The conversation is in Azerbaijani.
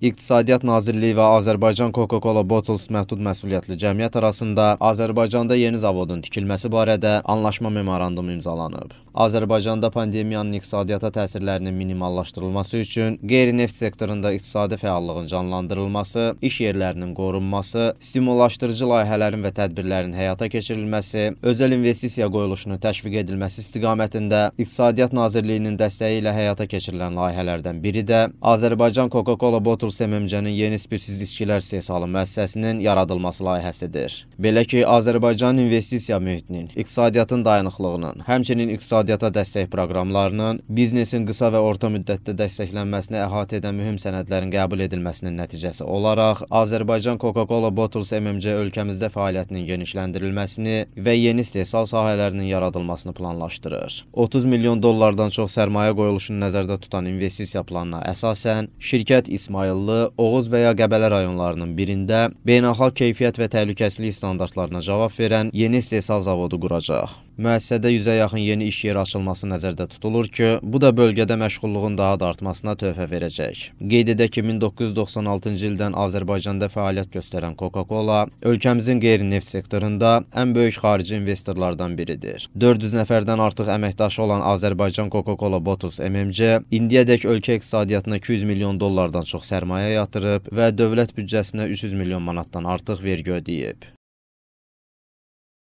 İqtisadiyyat Nazirliyi və Azərbaycan Coca-Cola Bottles məhdud məsuliyyətli cəmiyyət arasında Azərbaycanda yeni zavodun tikilməsi barədə anlaşma memorandumu imzalanıb. Azərbaycanda pandemiyanın iqtisadiyyata təsirlərinin minimallaşdırılması üçün qeyri-neft sektorunda iqtisadi fəallığın canlandırılması, iş yerlərinin qorunması, stimullaşdırıcı layihələrin və tədbirlərin həyata keçirilməsi, özəl investisiya qoyuluşunun təşviq edilməsi istiqamətində İqtisadiyyat Nazirliyinin dəstəyi ilə həyata keçirilən layihələrdən biri də Azərbaycan Coca-Cola Bottles Artur SMMC-nin yeni spirtsiz içkilər istehsalı müəssisəsinin yaradılması layihəsidir. Belə ki, Azərbaycan investisiya mühitinin, iqtisadiyyatın dayanıqlığının, həmçinin iqtisadiyyata dəstək proqramlarının, biznesin qısa və orta müddətdə dəstəklənməsini əhatə edən mühüm sənədlərin qəbul edilməsinin nəticəsi olaraq Azərbaycan Coca-Cola Bottles MMC ölkəmizdə fəaliyyətinin genişləndirilməsini və yeni istehsal sahələrinin yaradılmasını planlaşdırır. 30 milyon dollardan çox sərmayə qoyuluşunu nəzərdə tutan investisiya planına əsasən şirkət İsmail Xanlı, Oğuz və ya Qəbələ rayonlarının birində beynəlxalq keyfiyyət və təhlükəsizlik standartlarına cavab verən yeni istehsal zavodu quracaq. Müəssisədə 100-ə yaxın yeni iş yeri açılması nəzərdə tutulur ki, bu da bölgədə məşğulluğun daha da artmasına tövhə verəcək. Qeyd edək ki, 1996-cı ildən Azərbaycanda fəaliyyət göstərən Coca-Cola ölkəmizin qeyri-neft sektorunda ən böyük xarici investorlardan biridir. 400 nəfərdən artıq əməkdaşı olan Azərbaycan Coca-Cola Bottles MMC indiyədək ölkə iqtisadiyyatına 200 milyon dollardan çox sərmayə yatırıb və dövlət büdcəsinə 300 milyon manatdan artıq vergi ödəyib.